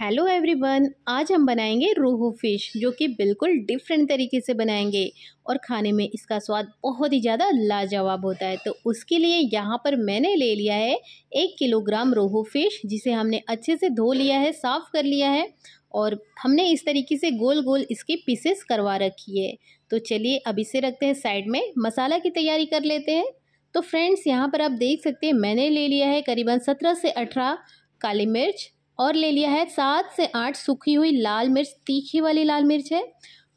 hello everyone आज हम बनाएंगे रोहू फिश जो कि बिल्कुल डिफरेंट तरीके से बनाएंगे और खाने में इसका स्वाद बहुत ही ज़्यादा लाजवाब होता है तो उसके लिए यहाँ पर मैंने ले लिया है एक किलोग्राम रोहू फिश जिसे हमने अच्छे से धो लिया है साफ़ कर लिया है और हमने इस तरीके से गोल गोल इसके पीसेस करवा रखी है तो चलिए अब इसे रखते हैं साइड में मसाला की तैयारी कर लेते हैं तो फ्रेंड्स यहाँ पर आप देख सकते हैं मैंने ले लिया है करीबन सत्रह से अठारह काली मिर्च और ले लिया है सात से आठ सूखी हुई लाल मिर्च तीखी वाली लाल मिर्च है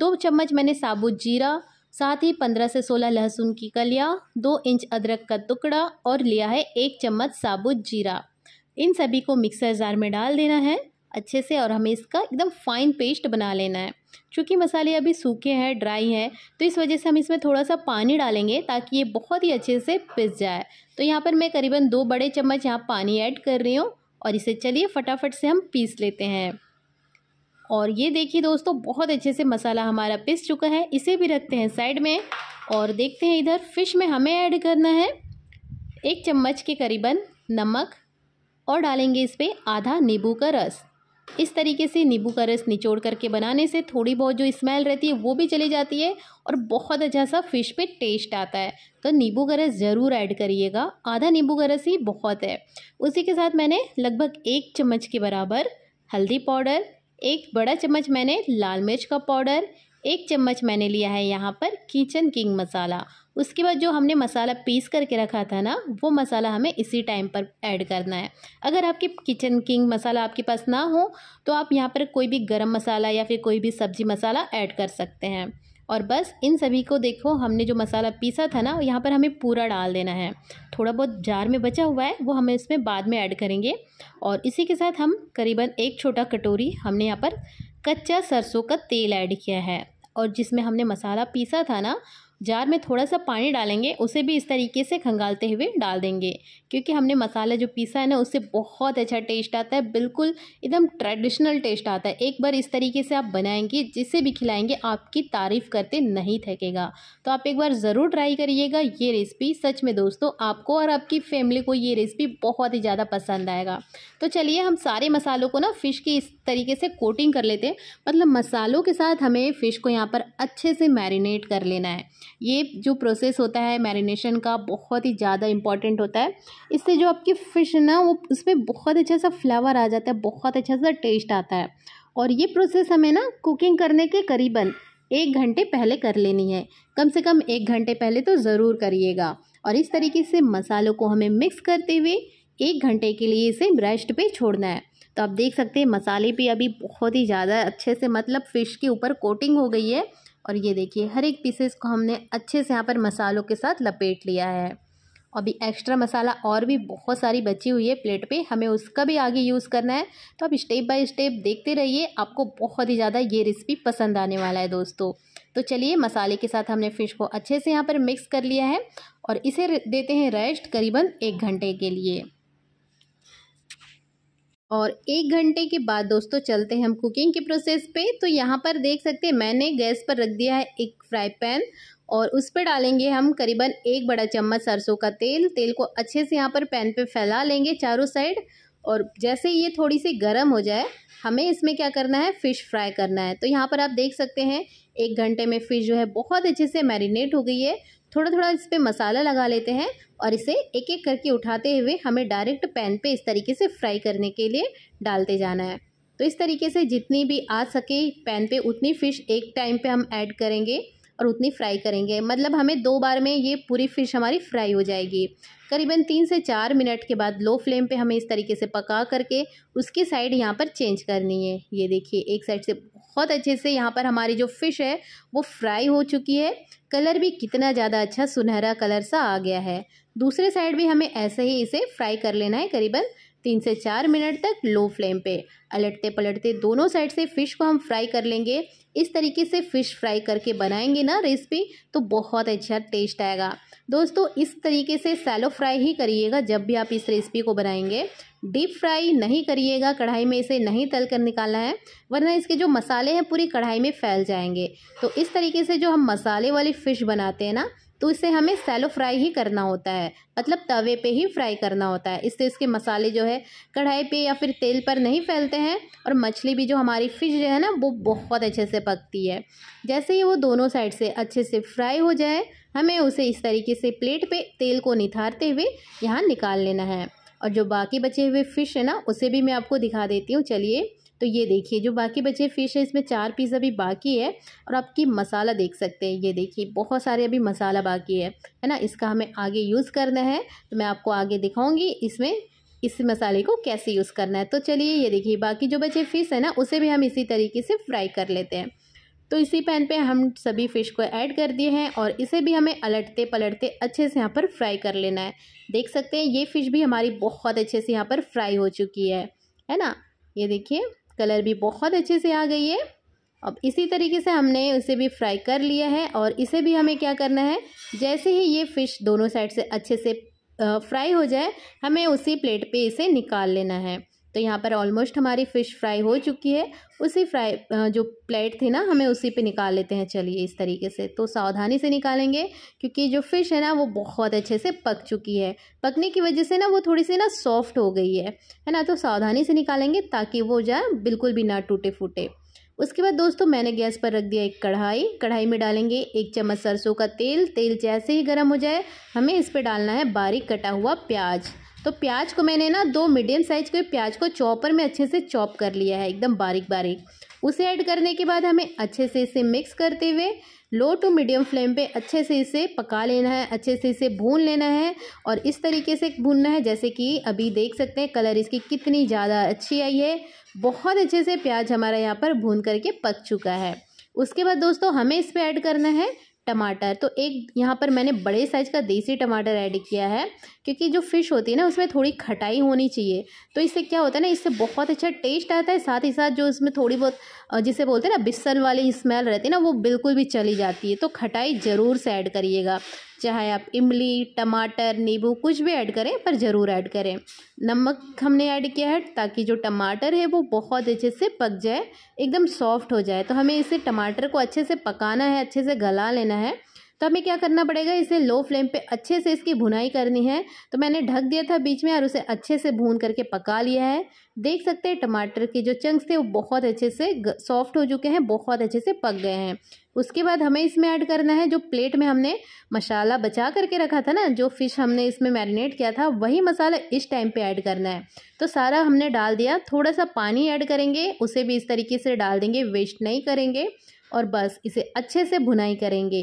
दो चम्मच मैंने साबुत जीरा साथ ही पंद्रह से सोलह लहसुन की कलिया दो इंच अदरक का टुकड़ा और लिया है एक चम्मच साबुत जीरा इन सभी को मिक्सर जार में डाल देना है अच्छे से और हमें इसका एकदम फाइन पेस्ट बना लेना है क्योंकि मसाले अभी सूखे हैं ड्राई हैं तो इस वजह से हम इसमें थोड़ा सा पानी डालेंगे ताकि ये बहुत ही अच्छे से पिस जाए तो यहाँ पर मैं करीबन दो बड़े चम्मच यहाँ पानी ऐड कर रही हूँ और इसे चलिए फटाफट से हम पीस लेते हैं और ये देखिए दोस्तों बहुत अच्छे से मसाला हमारा पिस चुका है इसे भी रखते हैं साइड में और देखते हैं इधर फिश में हमें ऐड करना है एक चम्मच के करीबन नमक और डालेंगे इस पर आधा नींबू का रस इस तरीके से नींबू का रस निचोड़ करके बनाने से थोड़ी बहुत जो स्मेल रहती है वो भी चली जाती है और बहुत अच्छा सा फिश पे टेस्ट आता है तो नींबू का रस ज़रूर ऐड करिएगा आधा नींबू का रस ही बहुत है उसी के साथ मैंने लगभग एक चम्मच के बराबर हल्दी पाउडर एक बड़ा चम्मच मैंने लाल मिर्च का पाउडर एक चम्मच मैंने लिया है यहाँ पर किचन किंग मसाला उसके बाद जो हमने मसाला पीस करके रखा था ना वो मसाला हमें इसी टाइम पर ऐड करना है अगर आपके किचन किंग मसाला आपके पास ना हो तो आप यहाँ पर कोई भी गरम मसाला या फिर कोई भी सब्जी मसाला ऐड कर सकते हैं और बस इन सभी को देखो हमने जो मसाला पीसा था ना यहाँ पर हमें पूरा डाल देना है थोड़ा बहुत जार में बचा हुआ है वो हमें इसमें बाद में ऐड करेंगे और इसी के साथ हम करीबन एक छोटा कटोरी हमने यहाँ पर कच्चा सरसों का तेल ऐड किया है और जिसमें हमने मसाला पीसा था ना जार में थोड़ा सा पानी डालेंगे उसे भी इस तरीके से खंगालते हुए डाल देंगे क्योंकि हमने मसाला जो पीसा है ना उससे बहुत अच्छा टेस्ट आता है बिल्कुल एकदम ट्रेडिशनल टेस्ट आता है एक बार इस तरीके से आप बनाएंगे जिसे भी खिलाएंगे आपकी तारीफ़ करते नहीं थकेगा तो आप एक बार ज़रूर ट्राई करिएगा ये रेसिपी सच में दोस्तों आपको और आपकी फैमिली को ये रेसिपी बहुत ही ज़्यादा पसंद आएगा तो चलिए हम सारे मसालों को ना फ़िश की इस तरीके से कोटिंग कर लेते हैं मतलब मसालों के साथ हमें फ़िश को यहाँ पर अच्छे से मैरिनेट कर लेना है ये जो प्रोसेस होता है मैरिनेशन का बहुत ही ज़्यादा इंपॉर्टेंट होता है इससे जो आपकी फ़िश है ना वो उसमें बहुत अच्छा सा फ्लेवर आ जाता है बहुत अच्छा सा टेस्ट आता है और ये प्रोसेस हमें ना कुकिंग करने के करीबन एक घंटे पहले कर लेनी है कम से कम एक घंटे पहले तो ज़रूर करिएगा और इस तरीके से मसालों को हमें मिक्स करते हुए एक घंटे के लिए इसे रेस्ट पे छोड़ना है तो आप देख सकते हैं मसाले भी अभी बहुत ही ज़्यादा अच्छे से मतलब फ़िश के ऊपर कोटिंग हो गई है और ये देखिए हर एक पीसेस को हमने अच्छे से यहाँ पर मसालों के साथ लपेट लिया है अभी एक्स्ट्रा मसाला और भी बहुत सारी बची हुई है प्लेट पे हमें उसका भी आगे यूज़ करना है तो आप स्टेप बाय स्टेप देखते रहिए आपको बहुत ही ज़्यादा ये रेसिपी पसंद आने वाला है दोस्तों तो चलिए मसाले के साथ हमने फ़िश को अच्छे से यहाँ पर मिक्स कर लिया है और इसे देते हैं रेस्ट करीबन एक घंटे के लिए और एक घंटे के बाद दोस्तों चलते हैं हम कुकिंग के प्रोसेस पे तो यहाँ पर देख सकते हैं मैंने गैस पर रख दिया है एक फ्राई पैन और उस पर डालेंगे हम करीबन एक बड़ा चम्मच सरसों का तेल तेल को अच्छे से यहाँ पर पैन पे फैला लेंगे चारों साइड और जैसे ये थोड़ी सी गर्म हो जाए हमें इसमें क्या करना है फ़िश फ्राई करना है तो यहाँ पर आप देख सकते हैं एक घंटे में फ़िश जो है बहुत अच्छे से मैरिनेट हो गई है थोड़ा थोड़ा इस पर मसाला लगा लेते हैं और इसे एक एक करके उठाते हुए हमें डायरेक्ट पैन पे इस तरीके से फ्राई करने के लिए डालते जाना है तो इस तरीके से जितनी भी आ सके पैन पे उतनी फ़िश एक टाइम पे हम ऐड करेंगे और उतनी फ्राई करेंगे मतलब हमें दो बार में ये पूरी फ़िश हमारी फ्राई हो जाएगी करीबन तीन से चार मिनट के बाद लो फ्लेम पे हमें इस तरीके से पका करके उसकी साइड यहाँ पर चेंज करनी है ये देखिए एक साइड से बहुत अच्छे से यहाँ पर हमारी जो फ़िश है वो फ्राई हो चुकी है कलर भी कितना ज़्यादा अच्छा सुनहरा कलर सा आ गया है दूसरे साइड भी हमें ऐसे ही इसे फ्राई कर लेना है करीबन तीन से चार मिनट तक लो फ्लेम पे अलटते पलटते दोनों साइड से फ़िश को हम फ्राई कर लेंगे इस तरीके से फ़िश फ्राई करके बनाएंगे ना रेसिपी तो बहुत अच्छा टेस्ट आएगा दोस्तों इस तरीके से सैलो फ्राई ही करिएगा जब भी आप इस रेसिपी को बनाएंगे डीप फ्राई नहीं करिएगा कढ़ाई में इसे नहीं तल कर निकालना है वरना इसके जो मसाले हैं पूरी कढ़ाई में फैल जाएंगे तो इस तरीके से जो हम मसाले वाली फ़िश बनाते हैं ना तो इसे हमें सैलो फ्राई ही करना होता है मतलब तवे पे ही फ्राई करना होता है इससे इसके मसाले जो है कढ़ाई पे या फिर तेल पर नहीं फैलते हैं और मछली भी जो हमारी फ़िश जो है ना वो बहुत अच्छे से पकती है जैसे ही वो दोनों साइड से अच्छे से फ्राई हो जाए हमें उसे इस तरीके से प्लेट पर तेल को निथारते हुए यहाँ निकाल लेना है और जो बाकी बचे हुए फ़िश है ना उसे भी मैं आपको दिखा देती हूँ चलिए तो ये देखिए जो बाकी बचे फ़िश है इसमें चार पीस अभी बाकी है और आपकी मसाला देख सकते हैं ये देखिए बहुत सारे अभी मसाला बाकी है है ना इसका हमें आगे यूज़ करना है तो मैं आपको आगे दिखाऊँगी इसमें इस मसाले को कैसे यूज़ करना है तो चलिए ये देखिए बाकी जो बचे फ़िश है ना उसे भी हम इसी तरीके से फ्राई कर लेते हैं तो इसी पैन पे हम सभी फ़िश को ऐड कर दिए हैं और इसे भी हमें अलटते पलटते अच्छे से यहाँ पर फ्राई कर लेना है देख सकते हैं ये फ़िश भी हमारी बहुत अच्छे से यहाँ पर फ्राई हो चुकी है है ना ये देखिए कलर भी बहुत अच्छे से आ गई है अब इसी तरीके से हमने उसे भी फ्राई कर लिया है और इसे भी हमें क्या करना है जैसे ही ये फ़िश दोनों साइड से अच्छे से फ्राई हो जाए हमें उसी प्लेट पे इसे निकाल लेना है तो यहाँ पर ऑलमोस्ट हमारी फ़िश फ्राई हो चुकी है उसी फ्राई जो प्लेट थी ना हमें उसी पे निकाल लेते हैं चलिए इस तरीके से तो सावधानी से निकालेंगे क्योंकि जो फ़िश है ना वो बहुत अच्छे से पक चुकी है पकने की वजह से ना वो थोड़ी सी ना सॉफ्ट हो गई है है ना तो सावधानी से निकालेंगे ताकि वो जो बिल्कुल भी ना टूटे फूटे उसके बाद दोस्तों मैंने गैस पर रख दिया एक कढ़ाई कढ़ाई में डालेंगे एक चम्मच सरसों का तेल तेल जैसे ही गर्म हो जाए हमें इस पर डालना है बारीक कटा हुआ प्याज तो प्याज को मैंने ना दो मीडियम साइज के प्याज को चॉपर में अच्छे से चॉप कर लिया है एकदम बारीक बारीक उसे ऐड करने के बाद हमें अच्छे से इसे मिक्स करते हुए लो टू मीडियम फ्लेम पे अच्छे से इसे पका लेना है अच्छे से इसे भून लेना है और इस तरीके से भूनना है जैसे कि अभी देख सकते हैं कलर इसकी कितनी ज़्यादा अच्छी आई है बहुत अच्छे से प्याज हमारा यहाँ पर भून करके पक चुका है उसके बाद दोस्तों हमें इस पर ऐड करना है टमाटर तो एक यहाँ पर मैंने बड़े साइज का देसी टमाटर ऐड किया है क्योंकि जो फ़िश होती है ना उसमें थोड़ी खटाई होनी चाहिए तो इससे क्या होता है ना इससे बहुत अच्छा टेस्ट आता है साथ ही साथ जो इसमें थोड़ी बहुत जिसे बोलते हैं ना बिस्सल वाली स्मेल रहती है ना वो बिल्कुल भी चली जाती है तो खटाई ज़रूर से ऐड करिएगा चाहे आप इमली टमाटर नींबू कुछ भी ऐड करें पर ज़रूर ऐड करें नमक हमने ऐड किया है ताकि जो टमाटर है वो बहुत अच्छे से पक जाए एकदम सॉफ्ट हो जाए तो हमें इसे टमाटर को अच्छे से पकाना है अच्छे से गला लेना है तो हमें क्या करना पड़ेगा इसे लो फ्लेम पे अच्छे से इसकी भुनाई करनी है तो मैंने ढक दिया था बीच में और उसे अच्छे से भून करके पका लिया है देख सकते हैं टमाटर के जो चंक्स थे वो बहुत अच्छे से सॉफ्ट हो चुके हैं बहुत अच्छे से पक गए हैं उसके बाद हमें इसमें ऐड करना है जो प्लेट में हमने मसाला बचा करके रखा था ना जो फिश हमने इसमें मैरिनेट किया था वही मसाला इस टाइम पे ऐड करना है तो सारा हमने डाल दिया थोड़ा सा पानी ऐड करेंगे उसे भी इस तरीके से डाल देंगे वेस्ट नहीं करेंगे और बस इसे अच्छे से भुनाई करेंगे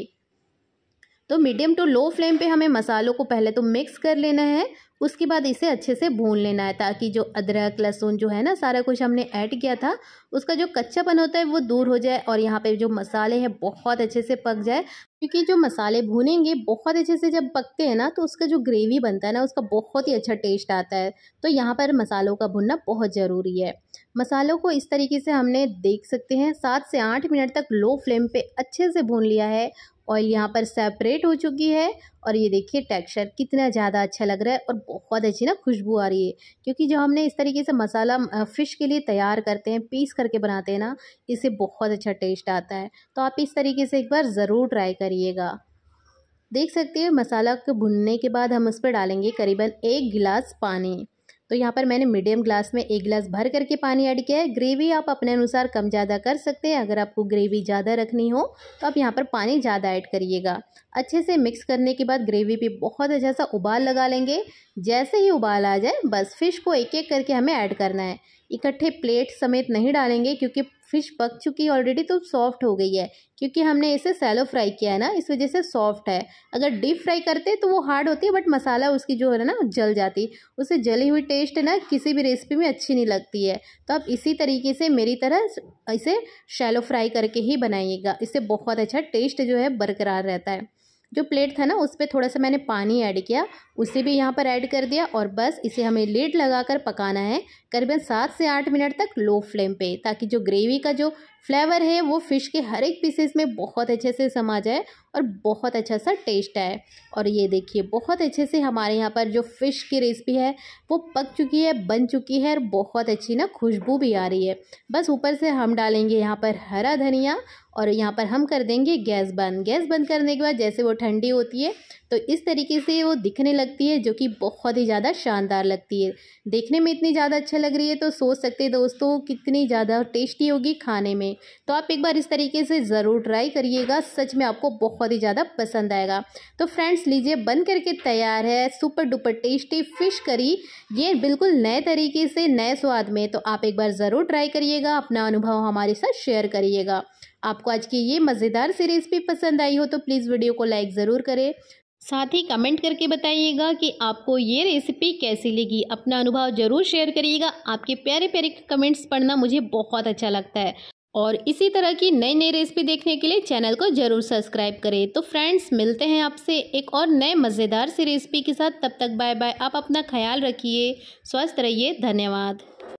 तो मीडियम टू लो फ्लेम पे हमें मसालों को पहले तो मिक्स कर लेना है उसके बाद इसे अच्छे से भून लेना है ताकि जो अदरक लहसुन जो है ना सारा कुछ हमने ऐड किया था उसका जो कच्चापन होता है वो दूर हो जाए और यहाँ पे जो मसाले हैं बहुत अच्छे से पक जाए क्योंकि जो मसाले भूनेंगे बहुत अच्छे से जब पकते हैं ना तो उसका जो ग्रेवी बनता है ना उसका बहुत ही अच्छा टेस्ट आता है तो यहाँ पर मसालों का भुनना बहुत ज़रूरी है मसालों को इस तरीके से हमने देख सकते हैं सात से आठ मिनट तक लो फ्लेम पे अच्छे से भून लिया है ऑयल यहाँ पर सेपरेट हो चुकी है और ये देखिए टेक्सचर कितना ज़्यादा अच्छा लग रहा है और बहुत अच्छी ना खुशबू आ रही है क्योंकि जो हमने इस तरीके से मसाला फ़िश के लिए तैयार करते हैं पीस करके बनाते हैं ना इसे बहुत अच्छा टेस्ट आता है तो आप इस तरीके से एक बार ज़रूर ट्राई करिएगा देख सकते हैं मसाला को भुनने के बाद हम उस पर डालेंगे करीबन एक गिलास पानी तो यहाँ पर मैंने मीडियम ग्लास में एक गिलास भर करके पानी ऐड किया है ग्रेवी आप अपने अनुसार कम ज़्यादा कर सकते हैं अगर आपको ग्रेवी ज़्यादा रखनी हो तो आप यहाँ पर पानी ज़्यादा ऐड करिएगा अच्छे से मिक्स करने के बाद ग्रेवी पर बहुत अच्छा सा उबाल लगा लेंगे जैसे ही उबाल आ जाए बस फिश को एक एक करके हमें ऐड करना है इकट्ठे प्लेट समेत नहीं डालेंगे क्योंकि फ़िश पक चुकी है ऑलरेडी तो सॉफ्ट हो गई है क्योंकि हमने इसे सैलो फ्राई किया है ना इस वजह से सॉफ्ट है अगर डीप फ्राई करते तो वो हार्ड होती है बट मसाला उसकी जो है ना जल जाती उसे जली हुई टेस्ट ना किसी भी रेसिपी में अच्छी नहीं लगती है तो आप इसी तरीके से मेरी तरह इसे शैलो फ्राई करके ही बनाइएगा इससे बहुत अच्छा टेस्ट जो है बरकरार रहता है जो प्लेट था ना उस पर थोड़ा सा मैंने पानी ऐड किया उसे भी यहाँ पर ऐड कर दिया और बस इसे हमें लेट लगाकर पकाना है करीबन सात से आठ मिनट तक लो फ्लेम पे ताकि जो ग्रेवी का जो फ्लेवर है वो फ़िश के हर एक पीसेस में बहुत अच्छे से समा जाए और बहुत अच्छा सा टेस्ट आए और ये देखिए बहुत अच्छे से हमारे यहाँ पर जो फ़िश की रेसिपी है वो पक चुकी है बन चुकी है और बहुत अच्छी ना खुशबू भी आ रही है बस ऊपर से हम डालेंगे यहाँ पर हरा धनिया और यहाँ पर हम कर देंगे गैस बंद गैस बंद करने के बाद जैसे वो ठंडी होती है तो इस तरीके से वो दिखने लगती है जो कि बहुत ही ज़्यादा शानदार लगती है देखने में इतनी ज़्यादा अच्छा लग रही है तो सोच सकते दोस्तों कितनी ज़्यादा टेस्टी होगी खाने में में तो आप एक बार इस तरीके से ज़रूर ट्राई करिएगा सच में आपको बहुत ही ज़्यादा पसंद आएगा तो फ्रेंड्स लीजिए बन करके तैयार है super duper tasty fish curry ये बिल्कुल नए तरीके से नए स्वाद में तो आप एक बार ज़रूर ट्राई करिएगा अपना अनुभव हमारे साथ शेयर करिएगा आपको आज की ये मज़ेदार सी रेसिपी पसंद आई हो तो प्लीज़ वीडियो को लाइक ज़रूर करें साथ ही कमेंट करके बताइएगा कि आपको ये रेसिपी कैसी लगी अपना अनुभव जरूर शेयर करिएगा आपके प्यारे प्यारे कमेंट्स पढ़ना मुझे बहुत अच्छा लगता है और इसी तरह की नई नई रेसिपी देखने के लिए चैनल को जरूर सब्सक्राइब करें तो फ्रेंड्स मिलते हैं आपसे एक और नए मज़ेदार सी रेसिपी के साथ तब तक बाय बाय आप अपना ख्याल रखिए स्वस्थ रहिए धन्यवाद